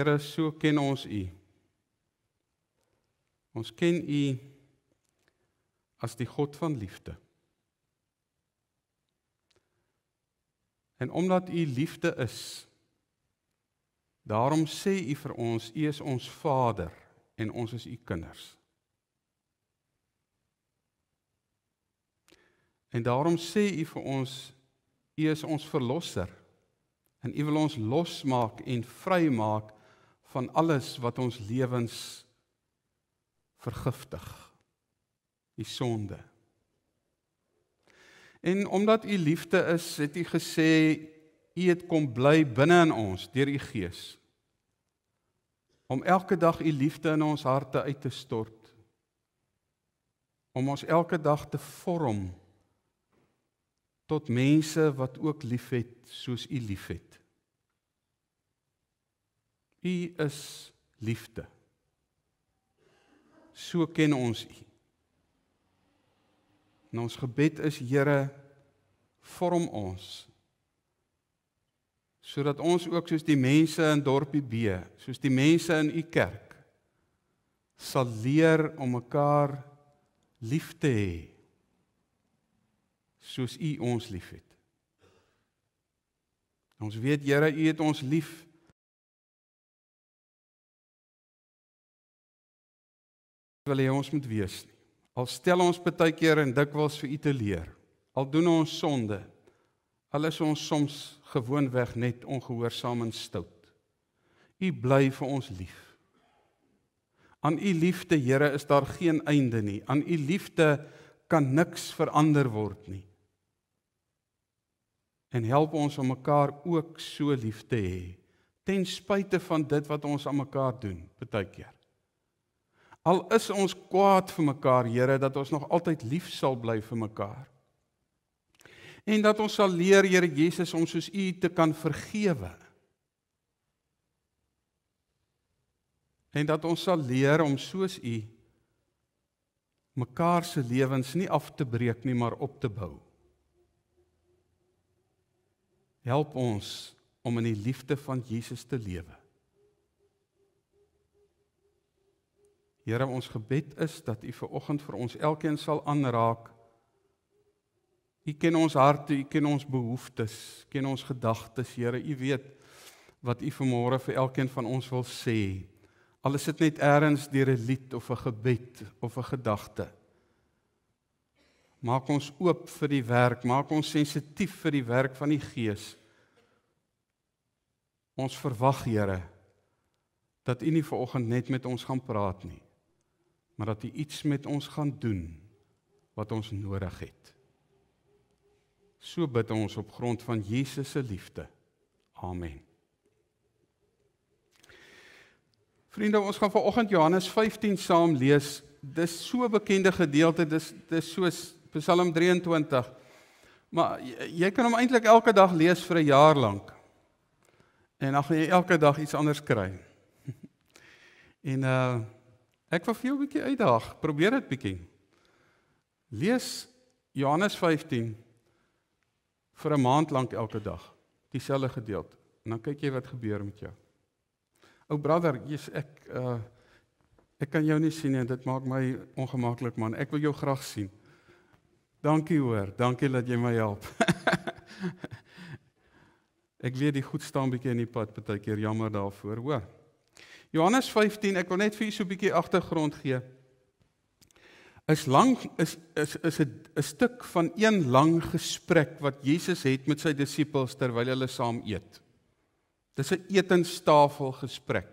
Here, so ken ons U. Ons ken U as die God van liefde. En omdat U liefde is, daarom sê U vir ons, U is ons Vader en ons is U kinders. En daarom sê U vir ons, U is ons verlosser en U wil ons losmaak en vrymaak van alles wat ons lewens vergiftig. Die sonde. En omdat u liefde is, het u gesê u het kom bly binne in ons deur u gees om elke dag u liefde in ons harte uit te stort om ons elke dag te vorm tot mense wat ook liefhet soos u liefhet U is liefde. So ken ons U. En ons gebed is Here vorm ons sodat ons ook soos die mense in dorpie B, soos die mense in u kerk sal leer om mekaar lief te hê soos u ons liefhet. Ons weet Here, u het ons lief. wil hy ons moet wees nie. Al stel ons baie keer en dikwels vir u te leer. Al doen ons sonde. Al is ons soms gewoonweg net ongehoorsaam en stout. U bly vir ons lief. Aan u liefde, Here, is daar geen einde nie. Aan u liefde kan niks verander word nie. En help ons om mekaar ook so lief te hê ten spyte van dit wat ons aan mekaar doen, baie keer. Al is ons kwaad vir mekaar, Here, dat ons nog altyd lief sal bly vir mekaar. En dat ons sal leer, Here Jesus, om soos U te kan vergewe. En dat ons sal leer om soos U mekaar se lewens nie af te breek nie, maar op te bou. Help ons om in die liefde van Jesus te lewe. Here, ons gebed is dat U ver oggend vir ons elkeen sal aanraak. U ken ons harte, U ken ons behoeftes, ken ons gedagtes, Here. U weet wat U vanmôre vir elkeen van ons wil sê. Al is dit net eers deur 'n lied of 'n gebed of 'n gedagte. Maak ons oop vir die werk, maak ons sensitief vir die werk van die Gees. Ons verwag, Here, dat U nie ver oggend net met ons gaan praat nie maar dat U iets met ons gaan doen wat ons nodig het. So bid ons op grond van Jesus se liefde. Amen. Vriende, ons gaan vanoggend Johannes 15 saam lees. Dis so 'n bekende gedeelte. Dis dis soos Psalm 23. Maar jy, jy kan hom eintlik elke dag lees vir 'n jaar lank. En dan gaan jy elke dag iets anders kry. en uh Ek wil vir jou 'n bietjie uitdaag. Probeer dit bietjie. Lees Johannes 15 vir 'n maand lank elke dag, dieselfde gedeelte. En dan kyk jy wat gebeur met jou. Ou brother, jy's ek uh ek kan jou nie sien nie en dit maak my ongemaklik man. Ek wil jou graag sien. Dankie hoor. Dankie dat jy my help. ek weet die goed staan bietjie in die pad, baie keer jammer daarvoor, hoor. Johannes 15, ek wil net vir u so 'n bietjie agtergrond gee. Is lang is is is 'n 'n stuk van een lang gesprek wat Jesus het met sy disippels terwyl hulle saam eet. Dis 'n etenstafel gesprek.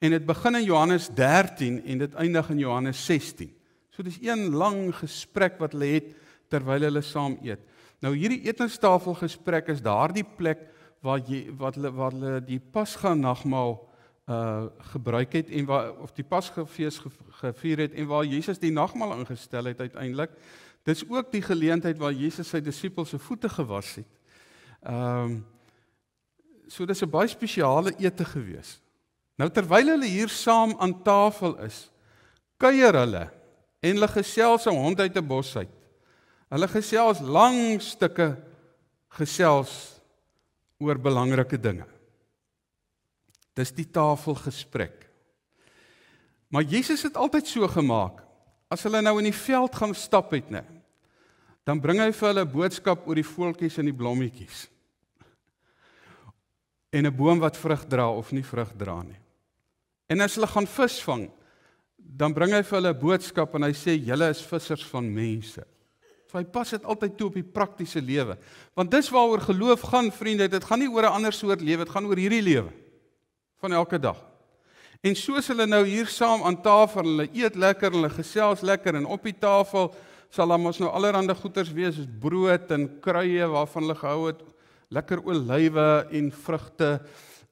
En dit begin in Johannes 13 en dit eindig in Johannes 16. So dis een lang gesprek wat hulle het terwyl hulle saam eet. Nou hierdie etenstafel gesprek is daardie plek waar jy wat hulle wat hulle die pasga nagmaal Eh, gebruik het en waar of die Pasgefees gevier het en waar Jesus die nagmaal ingestel het uiteindelik. Dis ook die geleentheid waar Jesus sy disippels se voete gewas het. Ehm um, so dis 'n baie spesiale ete gewees. Nou terwyl hulle hier saam aan tafel is, kuier hulle en hulle gesels om hond uit 'n bos uit. Hulle gesels lang stukke gesels oor belangrike dinge. Dis die tafelgesprek. Maar Jesus het altyd so gemaak. As hulle nou in die veld gaan stap het, né? Dan bring hy vir hulle 'n boodskap oor die voeltjies en die blommetjies. En 'n boom wat vrug dra of nie vrug dra nie. En as hulle gaan visvang, dan bring hy vir hulle 'n boodskap en hy sê julle is vissers van mense. So hy pas dit altyd toe op die praktiese lewe. Want dis waaroor geloof gaan, vriende, dit gaan nie oor 'n ander soort lewe, dit gaan oor hierdie lewe van elke dag. En soos hulle nou hier saam aan tafel, hulle eet lekker, hulle gesels lekker en op die tafel sal daar mos nou allerlei goeders wees, soos brood en kruie waarvan hulle gehou het, lekker olywe en vrugte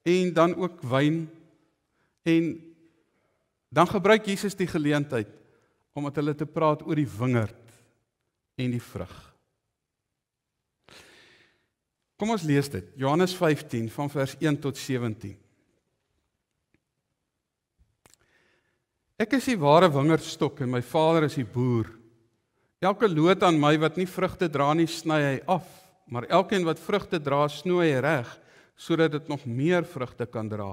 en dan ook wyn. En dan gebruik Jesus die geleentheid om met hulle te praat oor die wingerd en die vrug. Kom ons lees dit. Johannes 15 van vers 1 tot 17. Ek is die ware wingerdstok en my Vader is die boer. Elke loot aan my wat nie vrugte dra nie, sny hy af, maar elkeen wat vrugte dra, snoei reg sodat dit nog meer vrugte kan dra.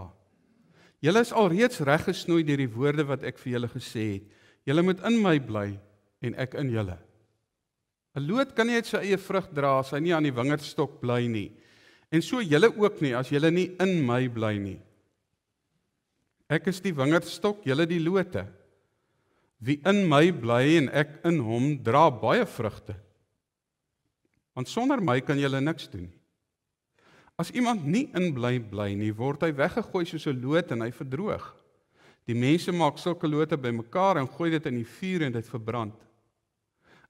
Julle is alreeds reg gesnoei deur die woorde wat ek vir julle gesê het. Julle moet in my bly en ek in julle. 'n Loot kan nie uit sy eie vrug dra as hy nie aan die wingerdstok bly nie. En so julle ook nie as julle nie in my bly nie. Ek is die wingerdstok, julle die lote. Wie in my bly en ek in hom, dra baie vrugte. Want sonder my kan julle niks doen. As iemand nie in bly bly nie, word hy weggegooi soos 'n loot en hy verdroog. Die mense maak sulke lote bymekaar en gooi dit in die vuur en dit verbrand.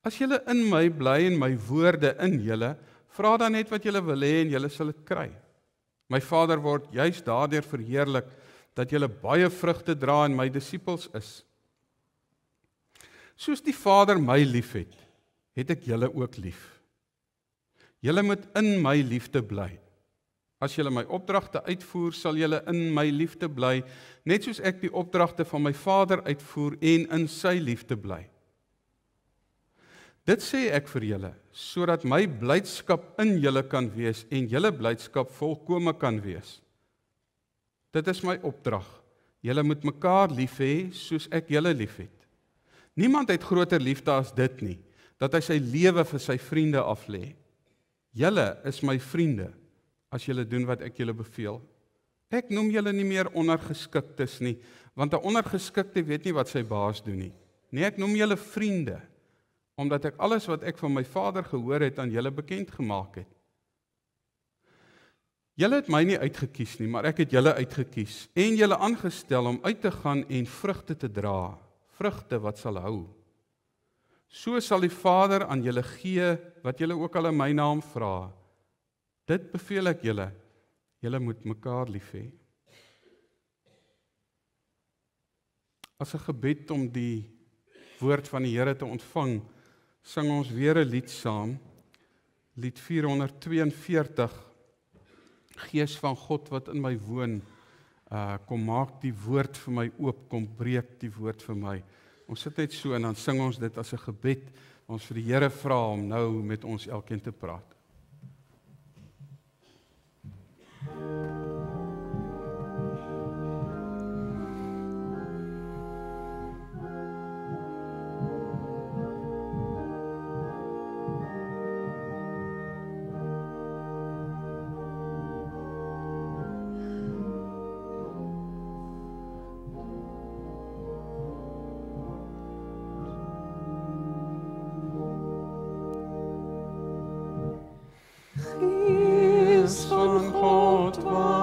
As julle in my bly en my woorde in julle, vra dan net wat julle wil hê en julle sal dit kry. My Vader word juis daardeur verheerlik dat julle baie vrugte dra en my disippels is. Soos die Vader my liefhet, het ek julle ook lief. Julle moet in my liefde bly. As julle my opdragte uitvoer, sal julle in my liefde bly, net soos ek die opdragte van my Vader uitvoer en in sy liefde bly. Dit sê ek vir julle sodat my blydskap in julle kan wees en julle blydskap volkome kan wees. Dit is my opdrag. Julle moet mekaar lief hê soos ek julle liefhet. Niemand het groter liefde as dit nie, dat hy sy lewe vir sy vriende aflê. Julle is my vriende as julle doen wat ek julle beveel. Ek noem julle nie meer ondergeskiktes nie, want 'n ondergeskikte weet nie wat sy baas doen nie. Nee, ek noem julle vriende omdat ek alles wat ek van my Vader gehoor het aan julle bekend gemaak het. Julle het my nie uitgekies nie, maar ek het julle uitgekies en julle aangestel om uit te gaan en vrugte te dra, vrugte wat sal hou. So sal die Vader aan julle gee wat julle ook al in my naam vra. Dit beveel ek julle. Julle moet mekaar lief hê. As 'n gebed om die woord van die Here te ontvang, sing ons weer 'n lied saam. Lied 442 Gees van God wat in my woon, uh kom maak die woord vir my oop, kom breek die woord vir my. Ons sit net so en dan sing ons dit as 'n gebed. Ons vir die Here vra om nou met ons elkeen te praat. pour toi.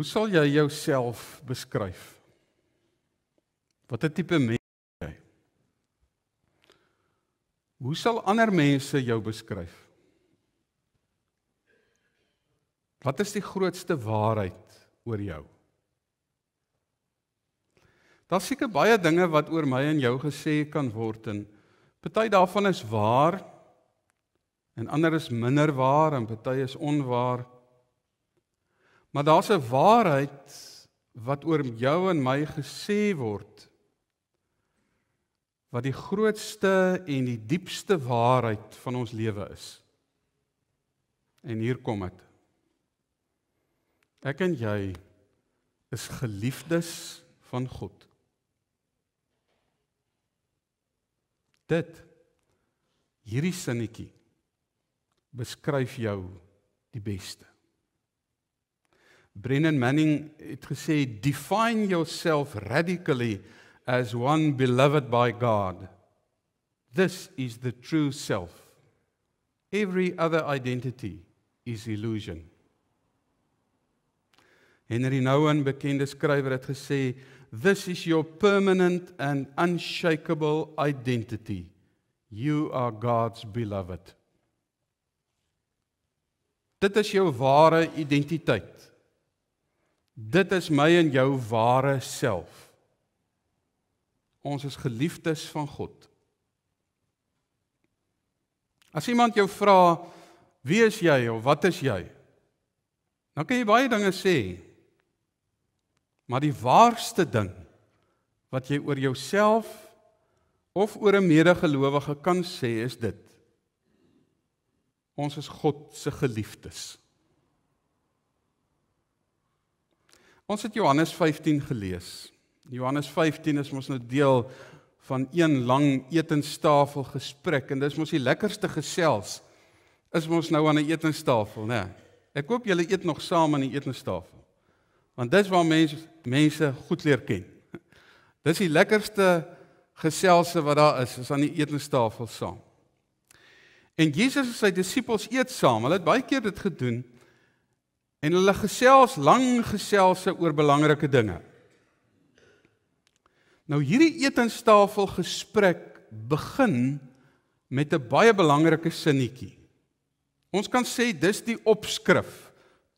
Hoe sal jy jouself beskryf? Watter tipe mens is jy? Hoe sal ander mense jou beskryf? Wat is die grootste waarheid oor jou? Daar seker baie dinge wat oor my en jou gesê kan word en party daarvan is waar en ander is minder waar en party is onwaar. Maar daar's 'n waarheid wat oor jou en my gesê word wat die grootste en die diepste waarheid van ons lewe is. En hier kom dit. Ek en jy is geliefdes van God. Dit hierdie sinnetjie beskryf jou die beste. Brennan Manning het gesê define yourself radically as one beloved by God. This is the true self. Every other identity is illusion. Henry Nouwen, bekende skrywer, het gesê this is your permanent and unshakable identity. You are God's beloved. Dit is jou ware identiteit. Dit is my en jou ware self. Ons is geliefdes van God. As iemand jou vra wie is jy of wat is jy? Dan kan jy baie dinge sê. Maar die waarste ding wat jy oor jouself of oor 'n medegelowige kan sê is dit. Ons is God se geliefdes. Ons het Johannes 15 gelees. Johannes 15 is mos nou deel van een lang etenstafel gesprek en dis mos die lekkerste gesels is mos nou aan 'n etenstafel, né? Ek hoop julle eet nog saam aan die etenstafel. Want dis waar mense mense goed leer ken. Dis die lekkerste geselsse wat daar is, is aan die etenstafel saam. En Jesus en sy disippels eet saam. Hulle het baie keer dit gedoen. En hulle gesels lang geselsse oor belangrike dinge. Nou hierdie etenstafel gesprek begin met 'n baie belangrike sinnetjie. Ons kan sê dis die opskrif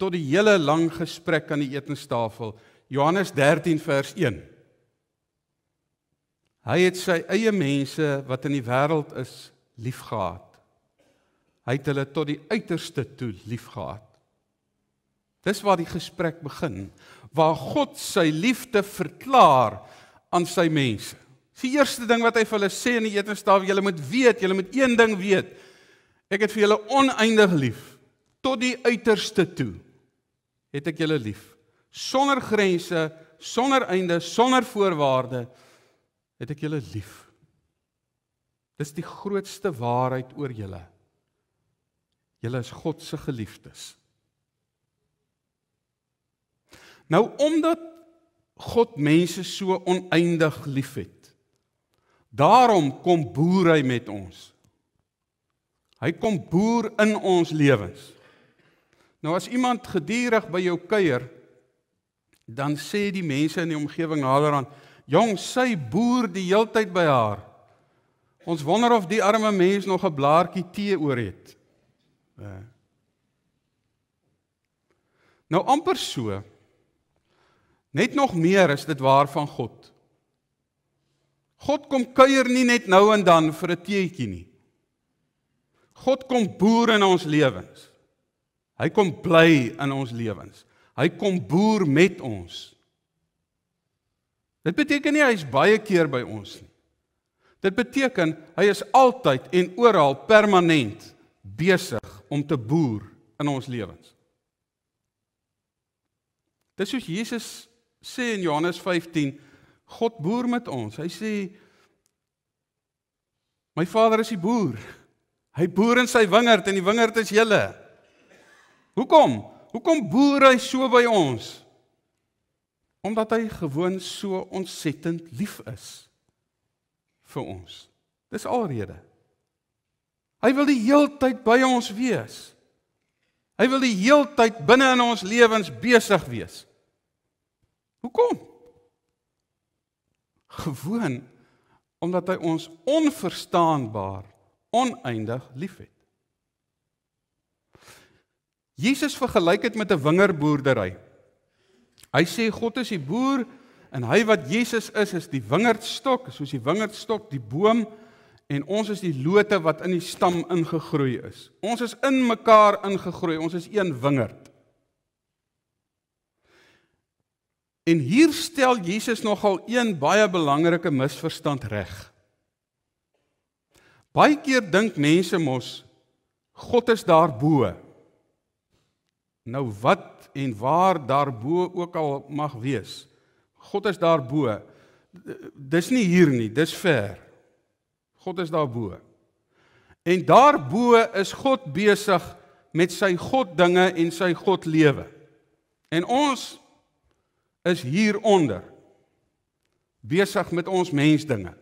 tot die hele lang gesprek aan die etenstafel. Johannes 13 vers 1. Hy het sy eie mense wat in die wêreld is liefgehad. Hy het hulle tot die uiterste toe liefgehad. Dis waar die gesprek begin, waar God sy liefde verklaar aan sy mense. Die eerste ding wat hy vir hulle sê in die etenstafel, julle moet weet, julle moet een ding weet. Ek het vir julle oneindig lief tot die uiterste toe. Het ek julle lief sonder grense, sonder einde, sonder voorwaarde het ek julle lief. Dis die grootste waarheid oor julle. Julle is God se geliefdes. Nou omdat God mense so oneindig liefhet. Daarom kom boer hy met ons. Hy kom boer in ons lewens. Nou as iemand gedurig by jou kuier, dan sê die mense in die omgewing naderhand, "Jong, sy boer die heeltyd by haar." Ons wonder of die arme mens nog 'n blaartjie tee oor het. Eh. Nou amper so Net nog meer is dit waar van God. God kom kuier nie net nou en dan vir 'n teetjie nie. God kom boer in ons lewens. Hy kom bly in ons lewens. Hy kom boer met ons. Dit beteken nie hy is baie keer by ons nie. Dit beteken hy is altyd en oral permanent besig om te boer in ons lewens. Dis soos Jesus sê in Johannes 15 God boer met ons. Hy sê My Vader is die boer. Hy boer in sy wingerd en die wingerd is julle. Hoekom? Hoekom boer hy so by ons? Omdat hy gewoon so ontsettend lief is vir ons. Dis alrede. Hy wil die heeltyd by ons wees. Hy wil die heeltyd binne in ons lewens besig wees. Hoekom? Gewoon omdat hy ons onverstaanbaar, oneindig liefhet. Jesus vergelyk dit met 'n wingerdboerdery. Hy sê God is die boer en hy wat Jesus is is die wingerdstok, soos die wingerdstok die boom en ons is die lote wat in die stam ingegroei is. Ons is in mekaar ingegroei, ons is een wingerd. En hier stel Jesus nogal een baie belangrike misverstand reg. Baie keer dink mense mos God is daarbo. Nou wat en waar daarbo ook al mag wees. God is daarbo. Dis nie hier nie, dis ver. God is daarbo. En daarbo is God besig met sy goddinge en sy godlewe. En ons is hieronder besig met ons mensdinge.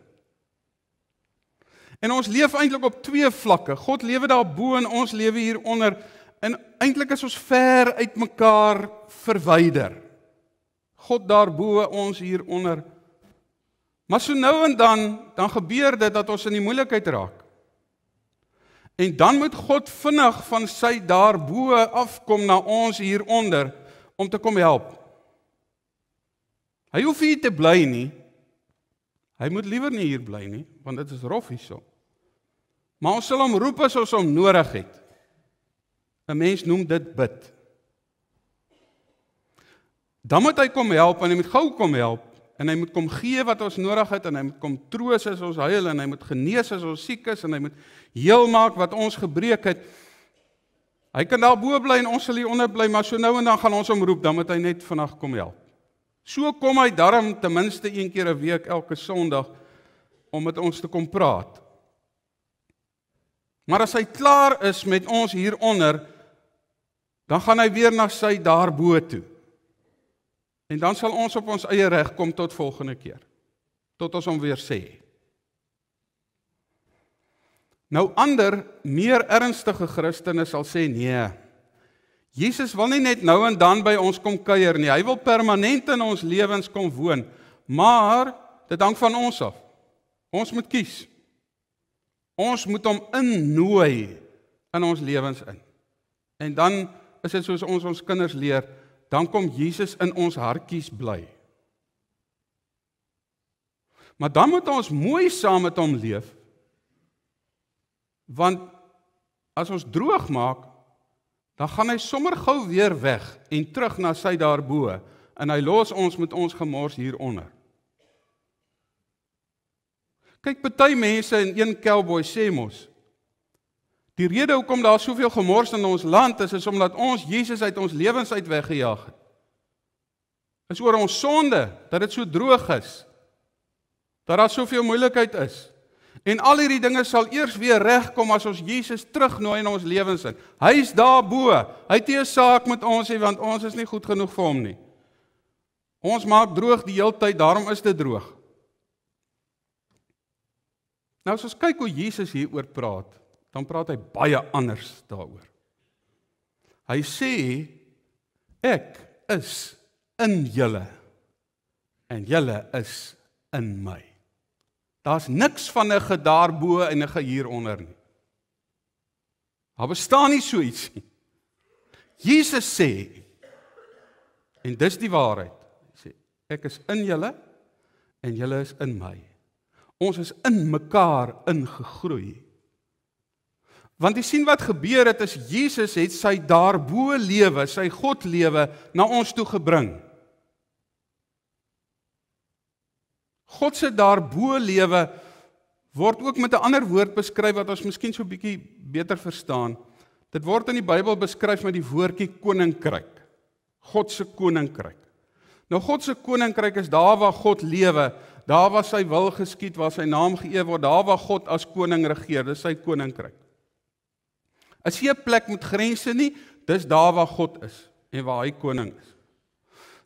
En ons leef eintlik op twee vlakke. God lewe daar bo en ons lewe hieronder. En eintlik is ons ver uitmekaar verwyder. God daarbo, ons hieronder. Maar so nou en dan, dan gebeur dit dat ons in die moeilikheid raak. En dan moet God vinnig van sy daarbo afkom na ons hieronder om te kom help. Hy hoef nie te bly nie. Hy moet liewer nie hier bly nie, want dit is rof hierso. Maar ons sal hom roep as ons hom nodig het. 'n Mens noem dit bid. Dan moet hy kom help en hy moet gou kom help en hy moet kom gee wat ons nodig het en hy moet kom troos as ons huil en hy moet genees as ons siek is en hy moet heel maak wat ons gebreek het. Hy kan daar bo bly en ons sal hier onder bly, maar so nou en dan gaan ons hom roep, dan moet hy net vanaand kom help. So kom hy daarom ten minste een keer 'n week elke Sondag om met ons te kom praat. Maar as hy klaar is met ons hieronder, dan gaan hy weer na sy daarbo toe. En dan sal ons op ons eie reg kom tot volgende keer. Tot ons hom weer sê. Nou ander meer ernstige Christene sal sê nee. Jesus wil nie net nou en dan by ons kom kuier nie. Hy wil permanent in ons lewens kom woon. Maar dit hang van ons af. Ons moet kies. Ons moet hom innooi in ons lewens in. En dan is dit soos ons ons kinders leer, dan kom Jesus in ons hartjies bly. Maar dan moet ons mooi saam met hom leef. Want as ons droog maak, dan gaan hy sommer gou weer weg en terug na sy daarbo en hy los ons met ons gemors hieronder. Kyk, party mense in een cowboy sê mos Die rede hoekom daar soveel gemors in ons land is is omdat ons Jesus uit ons lewens uit weggejaag het. Is oor ons sonde dat dit so droog is. Dat daar soveel moeilikheid is. En al hierdie dinge sal eers weer regkom as ons Jesus terugnooi in ons lewens in. Hy's daarbo. Hy het nie 'n saak met ons nie want ons is nie goed genoeg vir hom nie. Ons maak droog die heeltyd, daarom is dit droog. Nou as ons kyk hoe Jesus hieroor praat, dan praat hy baie anders daaroor. Hy sê ek is in julle en julle is in my. Daar's niks van 'n gedaarbo en 'n gehieronder nie. Daar bestaan nie so iets nie. Jesus sê en dis die waarheid. Hy sê ek is in julle en julle is in my. Ons is in mekaar ingegroei. Want jy sien wat gebeur het as Jesus het sy daarbo lewe, sy God lewe na ons toe gebring. God se daarbo lewe word ook met 'n ander woord beskryf wat ons miskien so bietjie beter verstaan. Dit word in die Bybel beskryf met die woordjie koninkryk. God se koninkryk. Nou God se koninkryk is daar waar God lewe, daar waar sy wil geskied, waar sy naam geëer word, daar waar God as koning regeer, dis sy koninkryk. As jy 'n plek met grense nie, dis daar waar God is en waar hy koning is.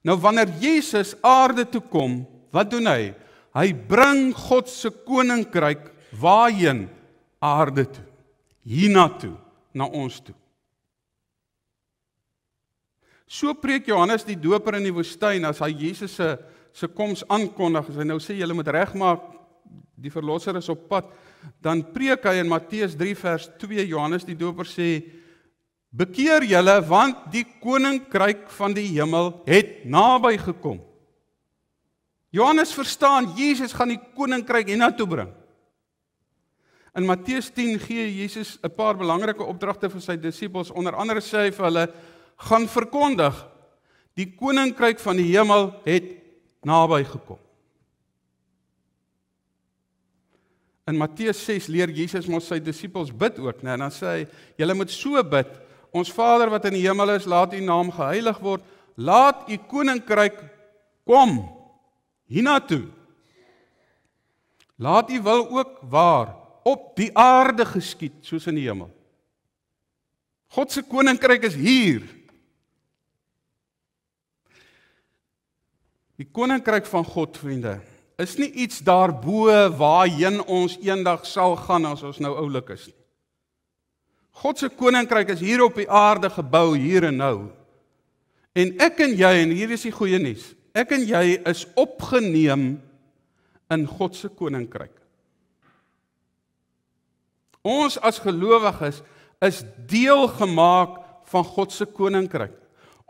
Nou wanneer Jesus aarde toe kom, wat doen hy? Hy bring God se koninkryk waarheen aarde toe. Hiernatoe, na ons toe. So preek Johannes die Doper in die woestyn as hy Jesus se se koms aankondig. As hy nou sê julle moet regmaak, die verlosser is op pad, dan preek hy in Matteus 3 vers 2 Johannes die Doper sê: "Bekeer julle want die koninkryk van die hemel het naby gekom." Johannes verstaan Jesus gaan die koninkryk hiernatoe bring. In Matteus 10 gee Jesus 'n paar belangrike opdragte vir sy disippels. Onder andere sê hy vir hulle: "Gaan verkondig die koninkryk van die hemel het naby gekom." In Matteus 6 leer Jesus mos sy disippels bid ook, né? Nee, dan sê hy: "Julle moet so bid: Ons Vader wat in die hemel is, laat U naam geheilig word. Laat U koninkryk kom." hiernatoe. Laat U wil ook waar op die aarde geskied soos in die hemel. God se koninkryk is hier. Die koninkryk van God, vriende, is nie iets daarbo waarheen ons eendag sal gaan as ons nou oulik is nie. God se koninkryk is hier op die aarde gebou hier en nou. En ek en jy en hier is die goeie nuus ek en jy is opgeneem in God se koninkryk. Ons as gelowiges is, is deel gemaak van God se koninkryk.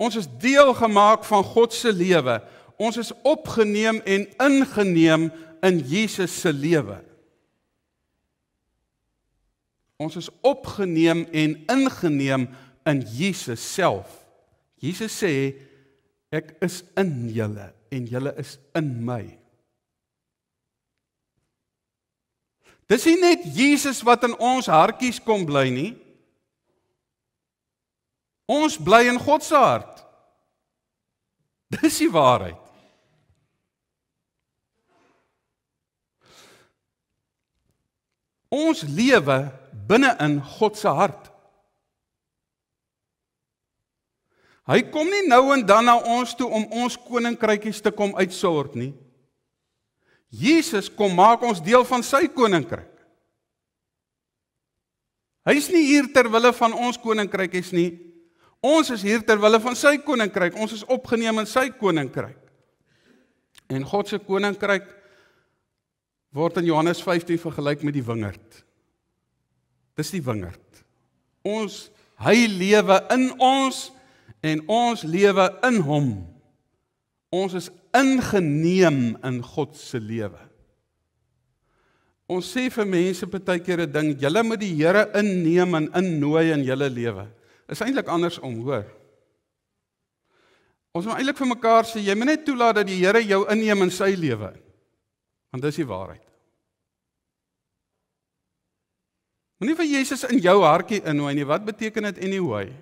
Ons is deel gemaak van God se lewe. Ons is opgeneem en ingeneem in Jesus se lewe. Ons is opgeneem en ingeneem in Jesus self. Jesus sê Ek is in julle en julle is in my. Dis nie net Jesus wat in ons hartjies kom bly nie. Ons bly in God se hart. Dis die waarheid. Ons lewe binne-in God se hart. Hy kom nie nou en dan na ons toe om ons koninkrykies te kom uitsort nie. Jesus kom maak ons deel van sy koninkryk. Hy is nie hier ter wille van ons koninkrykies nie. Ons is hier ter wille van sy koninkryk. Ons is opgeneem in sy koninkryk. En God se koninkryk word in Johannes 15 vergelyk met die wingerd. Dis die wingerd. Ons hy lewe in ons en ons lewe in hom. Ons is ingeneem in God se lewe. Ons sê vir mense baie keer 'n ding, julle moet die Here inneem en innooi in julle lewe. Is eintlik andersom, hoor. Ons moet eintlik vir mekaar sê jy moet net toelaat dat die Here jou inneem in sy lewe. Want dis die waarheid. Moenie vir Jesus in jou hartjie innooi nie. Wat beteken dit anyway?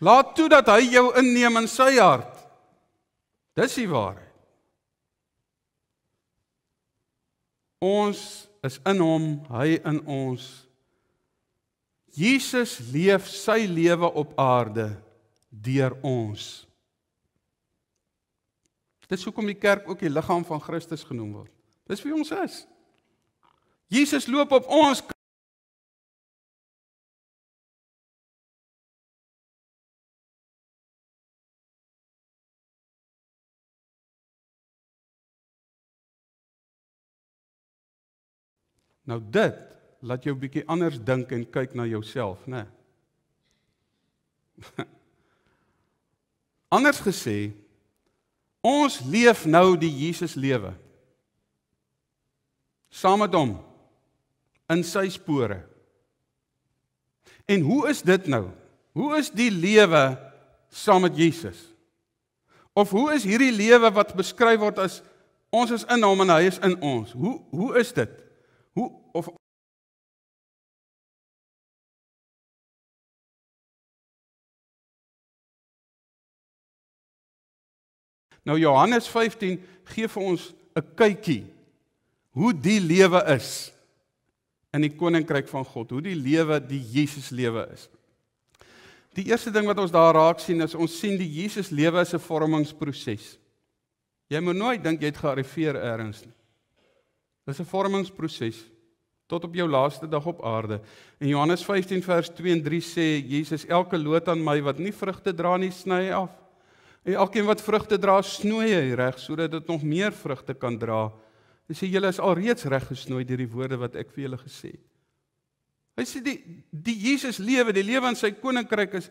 Laat toe dat hy jou inneem in sy hart. Dis die waarheid. Ons is in hom, hy in ons. Jesus leef sy lewe op aarde deur ons. Dis hoekom die kerk ook die liggaam van Christus genoem word. Dis wie ons is. Jesus loop op ons Nou dit laat jou bietjie anders dink en kyk na jouself, né? anders gesê, ons leef nou die Jesus lewe. Saam met hom in sy spore. En hoe is dit nou? Hoe is die lewe saam met Jesus? Of hoe is hierdie lewe wat beskryf word as ons is in hom en hy is in ons? Hoe hoe is dit? Hoe of. Nou Johannes 15 gee vir ons 'n kykie hoe die lewe is in die koninkryk van God, hoe die lewe, die Jesus lewe is. Die eerste ding wat ons daar raak sien is ons sien die Jesus lewe as 'n vormingsproses. Jy moet nooit dink jy het gearriveer ergens nie. Dis 'n vormingsproses tot op jou laaste dag op aarde. In Johannes 15 vers 2 en 3 sê Jesus elke loot aan my wat nie vrugte dra nie, sny hy af. En elkeen wat vrugte dra, snoei hy reg sodat dit nog meer vrugte kan dra. Hy sê julle is alreeds reg gesnoei deur die woorde wat ek vir julle gesê het. Hy sê die die Jesus lewe, die lewe in sy koninkryk is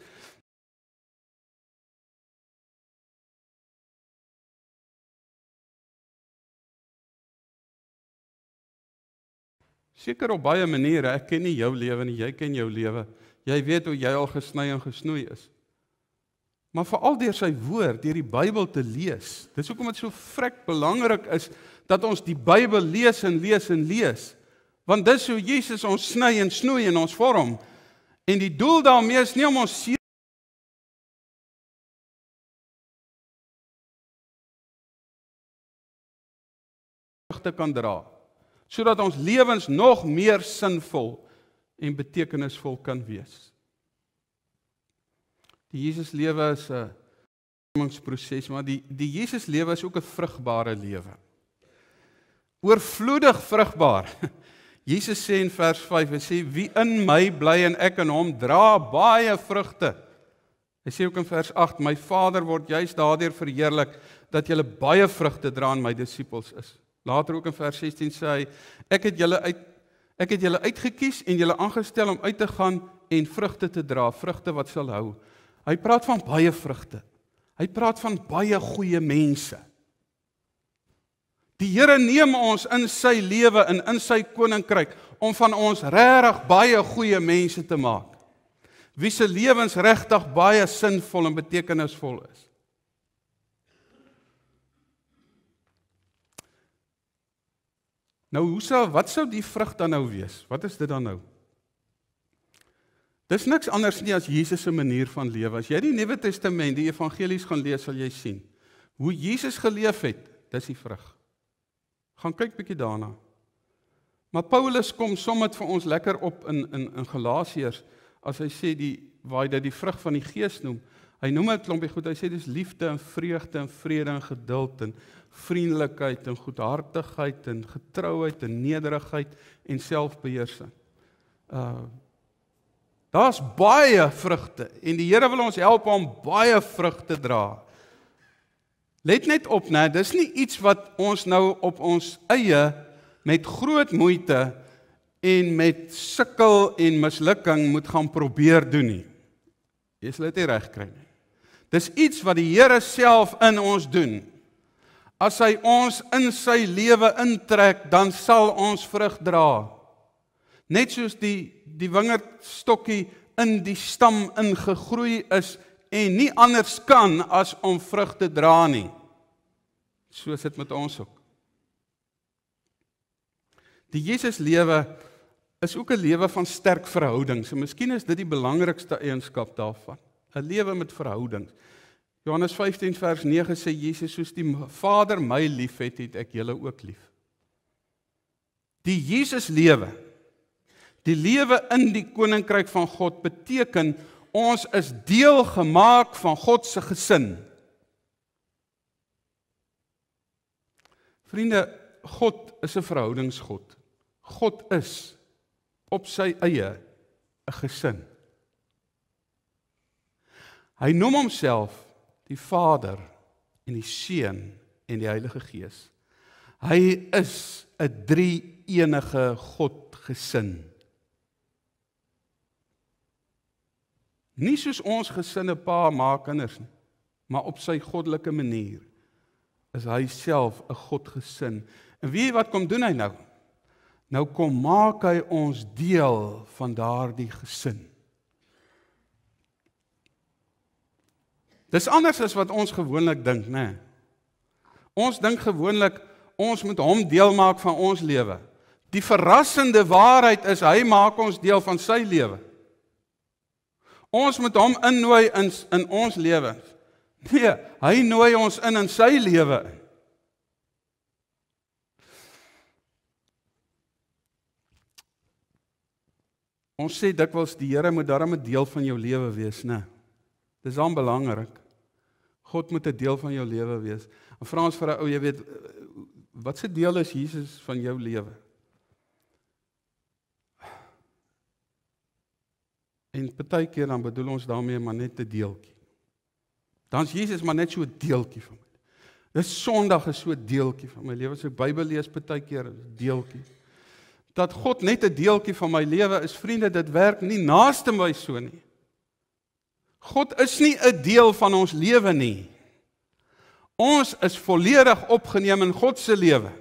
Seker op baie maniere, ek ken nie jou lewe nie, jy ken jou lewe. Jy weet hoe jy al gesny en gesnoei is. Maar veral deur sy woord, deur die Bybel te lees. Dis hoekom dit so vrek belangrik is dat ons die Bybel lees en lees en lees. Want dis hoe Jesus ons sny en snoei en ons vorm. En die doel daarmee is nie om ons te kan dra sodat ons lewens nog meer sinvol en betekenisvol kan wees. Die Jesus lewe is 'n vormingsproses, maar die die Jesus lewe is ook 'n vrugbare lewe. Oorvloedig vrugbaar. Jesus sê in vers 5 en sê wie in my bly en ek in hom dra baie vrugte. Hy sê ook in vers 8 my Vader word juis daardeur verheerlik dat jy baie vrugte dra en my disippels is. Later ook in vers 16 sê hy ek het julle uit ek het julle uitgekies en julle aangestel om uit te gaan en vrugte te dra, vrugte wat sal hou. Hy praat van baie vrugte. Hy praat van baie goeie mense. Die Here neem ons in sy lewe en in sy koninkryk om van ons regtig baie goeie mense te maak. Wie se lewens regtig baie sinvol en betekenisvol is. Nou hoe sou wat sou die vrug dan nou wees? Wat is dit dan nou? Dis niks anders nie as Jesus se manier van lewe. As jy die Nuwe Testament, die evangelies gaan lees, sal jy sien hoe Jesus geleef het. Dis die vrug. Gaan kyk bietjie daarna. Maar Paulus kom sommer vir ons lekker op in in in Galasiërs as hy sê die waar hy dit die vrug van die Gees noem. Hy noem 'n klompie goed. Hy sê dis liefde en vreugde en vrede en geduld en vriendelikheid en goedhartigheid en getrouheid en nederigheid en selfbeheersing. Uh daar's baie vrugte en die Here wil ons help om baie vrugte dra. Let net op, né, dis nie iets wat ons nou op ons eie met groot moeite en met sukkel en mislukking moet gaan probeer doen nie. Jy sal dit nie reg kry nie. Dis iets wat die Here self in ons doen. As hy ons in sy lewe intrek, dan sal ons vrug dra. Net soos die die wingerdstokkie in die stam ingegroei is en nie anders kan as om vrug te dra nie. So sit met ons ook. Die Jesus lewe is ook 'n lewe van sterk verhoudings. So miskien is dit die belangrikste eienskap daarvan. 'n lewe met verhoudings. Johannes 15 vers 9 sê Jesus soos die Vader my liefhet, het ek julle ook lief. Die Jesus lewe, die lewe in die koninkryk van God beteken ons is deel gemaak van God se gesin. Vriende, God is 'n verhoudingsgod. God is op sy eie 'n gesin. Hy noem homself die Vader en die Seun en die Heilige Gees. Hy is 'n drie-enige God gesin. Nie soos ons gesinne pa maak kinders nie, maar op sy goddelike manier is hy self 'n God gesin. En weet jy wat kom doen hy nou? Nou kom maak hy ons deel van daardie gesin. Dis anders as wat ons gewoonlik dink, né? Nee. Ons dink gewoonlik ons moet hom deel maak van ons lewe. Die verrassende waarheid is hy maak ons deel van sy lewe. Ons moet hom innooi in in ons lewens. Nee, hy nooi ons in in sy lewe. Ons sê dikwels die Here moet darem 'n deel van jou lewe wees, né? Nee. Dis dan belangrik. God moet 'n deel van jou lewe wees. En vra ons vir 'n ou, jy weet, eh, wat se deel is Jesus van jou lewe? En baie keer dan bedoel ons daarmee maar net 'n deeltjie. Dan's Jesus maar net so 'n deeltjie van my. Dis Sondag is so 'n deeltjie van my lewe. So Bybel lees baie keer 'n deeltjie. Dat God net 'n deeltjie van my lewe is, vriende, dit werk nie naaste my so nie. God is nie 'n deel van ons lewe nie. Ons is volledig opgeneem in God se lewe.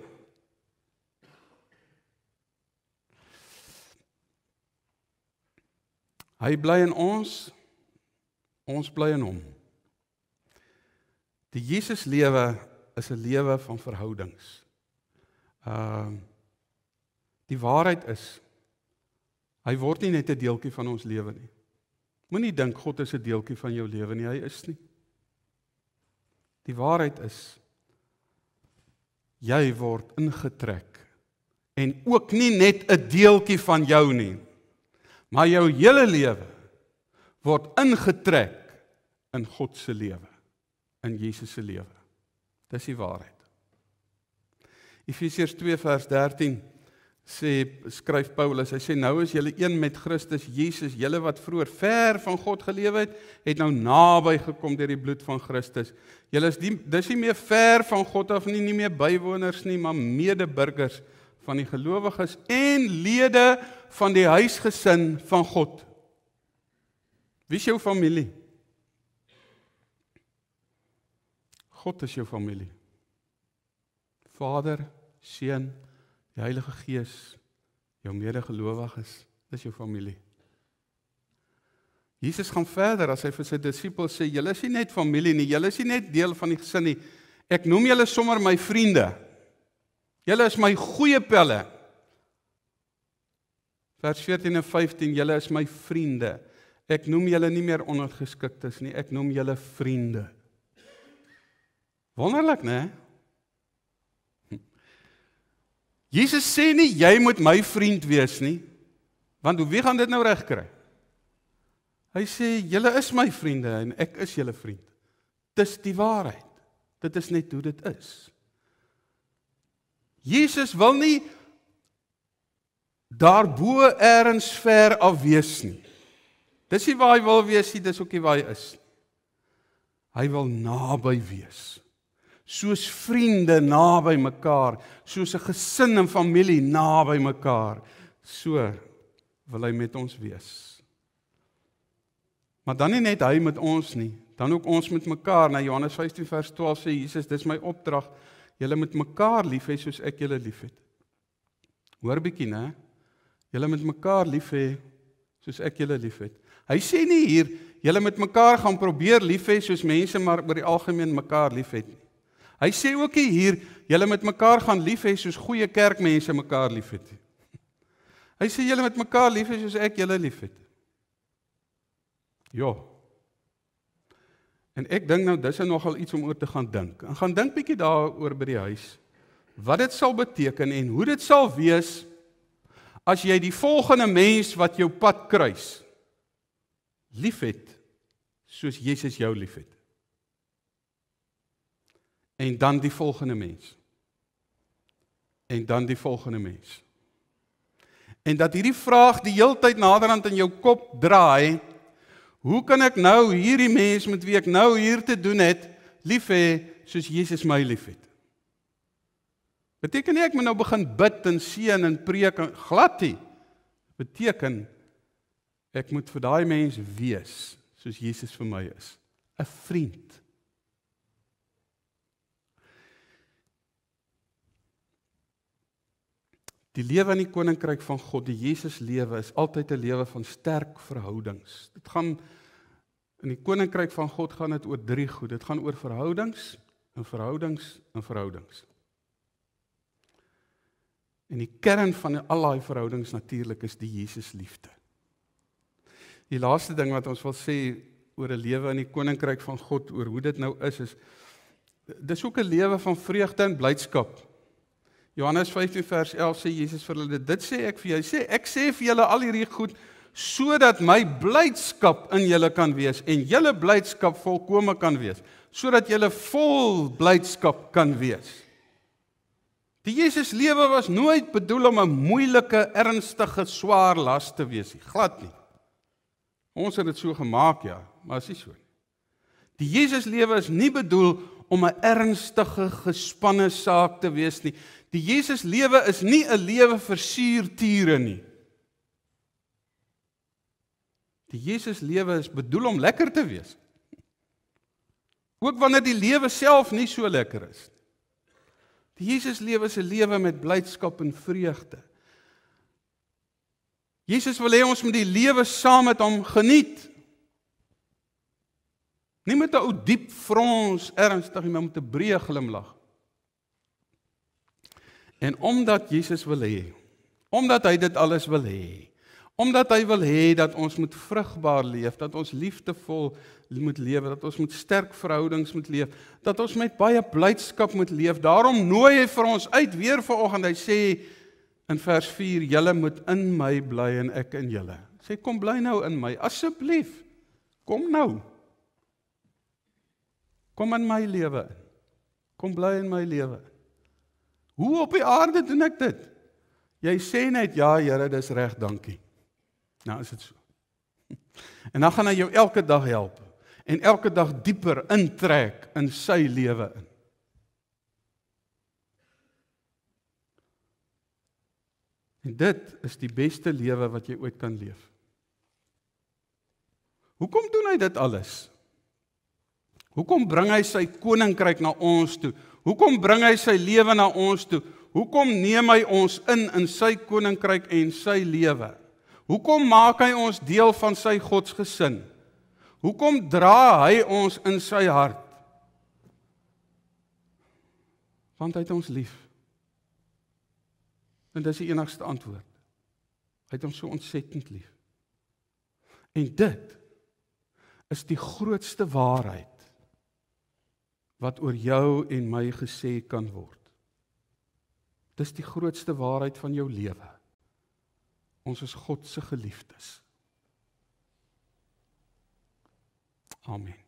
Hy bly in ons. Ons bly in hom. Die Jesus lewe is 'n lewe van verhoudings. Ehm uh, die waarheid is hy word nie net 'n deeltjie van ons lewe nie. Moenie dink God is 'n deeltjie van jou lewe nie, hy is nie. Die waarheid is jy word ingetrek en ook nie net 'n deeltjie van jou nie, maar jou hele lewe word ingetrek in God se lewe, in Jesus se lewe. Dis die waarheid. Efesiërs 2 vers 13 sê skryf Paulus, hy sê nou is julle een met Christus Jesus, julle wat vroeër ver van God geleef het, het nou naby gekom deur die bloed van Christus. Julle is die dis nie meer ver van God af nie, nie meer bywoners nie, maar medeburgers van die gelowiges en lede van die huisgesin van God. Wie is jou familie? God is jou familie. Vader, Seun, Die Heilige Gees, jou medegelowiges, dis jou familie. Jesus gaan verder as hy vir sy disippels sê: "Julle is nie net familie nie, julle is nie net deel van die gesin nie. Ek noem julle sommer my vriende. Julle is my goeie pelle." Vers 14 en 15: "Julle is my vriende. Ek noem julle nie meer ondergeskiktes nie, ek noem julle vriende." Wonderlik, né? Jesus sê nie jy moet my vriend wees nie. Want hoe wie gaan dit nou regkry? Hy sê julle is my vriende en ek is julle vriend. Dis die waarheid. Dit is net hoe dit is. Jesus wil nie daarbo eers ver af wees nie. Dis nie waar hy wil wees nie, dis ook nie waar hy is nie. Hy wil naby wees soos vriende naby mekaar, soos 'n gesin en familie naby mekaar. So wil hy met ons wees. Maar dan nie net hy met ons nie, dan ook ons met mekaar. Na nou, Johannes 15 vers 12 sê Jesus, dis my opdrag, julle moet mekaar lief hê soos ek julle liefhet. Hoor bietjie, né? Julle moet mekaar lief hê soos ek julle liefhet. Hy sê nie hier julle moet mekaar gaan probeer lief hê soos mense maar oor die algemeen mekaar liefhet nie. Hy sê ook hier, julle moet mekaar gaan lief hê soos goeie kerkmense mekaar liefhet. Hy sê julle moet mekaar lief hê soos ek julle liefhet. Ja. En ek dink nou dis nou nogal iets om oor te gaan dink. En gaan dink bietjie daaroor by die huis. Wat dit sal beteken en hoe dit sal wees as jy die volgende mens wat jou pad kruis liefhet soos Jesus jou liefhet. En dan die volgende mens. En dan die volgende mens. En dat hierdie vraag die heeltyd naderhand in jou kop draai, hoe kan ek nou hierdie mens met wie ek nou hier te doen het, lief hê soos Jesus my liefhet? Beteken nie ek moet nou begin bid en seën en preek en glad nie. Beteken ek moet vir daai mens wees soos Jesus vir my is. 'n Vriend. Die lewe in die koninkryk van God, die Jesus lewe is altyd 'n lewe van sterk verhoudings. Dit gaan in die koninkryk van God gaan dit oor drie goed. Dit gaan oor verhoudings, en verhoudings, en verhoudings. En die kern van al daai verhoudings natuurlik is die Jesus liefde. Die laaste ding wat ons wil sê oor 'n lewe in die koninkryk van God, oor hoe dit nou is, is dis ook 'n lewe van vreugde en blydskap. Johannes 15 vers 11 sê Jesus vir hulle dit sê ek vir julle sê ek sê vir julle al hierdie goed sodat my blydskap in julle kan wees en julle blydskap volkome kan wees sodat julle vol blydskap kan wees. Die Jesus lewe was nooit bedoel om 'n moeilike, ernstige, swaar las te wees nie, glad nie. Ons het dit so gemaak ja, maar is nie so nie. Die Jesus lewe is nie bedoel om 'n ernstige gespanne saak te wees nie. Die Jesus lewe is nie 'n lewe vir suurtiere nie. Die Jesus lewe is bedoel om lekker te wees. Ook wanneer die lewe self nie so lekker is nie. Die Jesus lewe is 'n lewe met blydskap en vreugde. Jesus wil hê ons moet die lewe saam met hom geniet. Nie met 'n ou diep frons ernstig nie, maar met 'n breë glimlag. En omdat Jesus wil hê, omdat hy dit alles wil hê, omdat hy wil hê dat ons moet vrugbaar leef, dat ons liefdevol moet lewe, dat ons moet sterk verhoudings moet leef, dat ons met baie blydskap moet leef. Daarom nooi hy vir ons uit weer vanoggend. Hy sê in vers 4: "Julle moet in my bly en ek in julle." Sê kom bly nou in my, asseblief. Kom nou. Kom in my lewe in. Kom bly in my lewe. Hoe op die aarde doen ek dit? Jy sê net ja Here, dis reg, dankie. Nou is dit so. En dan gaan hy jou elke dag help en elke dag dieper intrek in sy lewe in. En dit is die beste lewe wat jy ooit kan leef. Hoekom doen hy dit alles? Hoekom bring hy sy koninkryk na ons toe? Hoekom bring hy sy lewe na ons toe? Hoekom neem hy ons in in sy koninkryk en sy lewe? Hoekom maak hy ons deel van sy godsgesin? Hoekom dra hy ons in sy hart? Want hy het ons lief. En dis die enigste antwoord. Hy het ons so ontsettend lief. En dit is die grootste waarheid wat oor jou en my gesê kan word. Dis die grootste waarheid van jou lewe. Ons is God se geliefdes. Amen.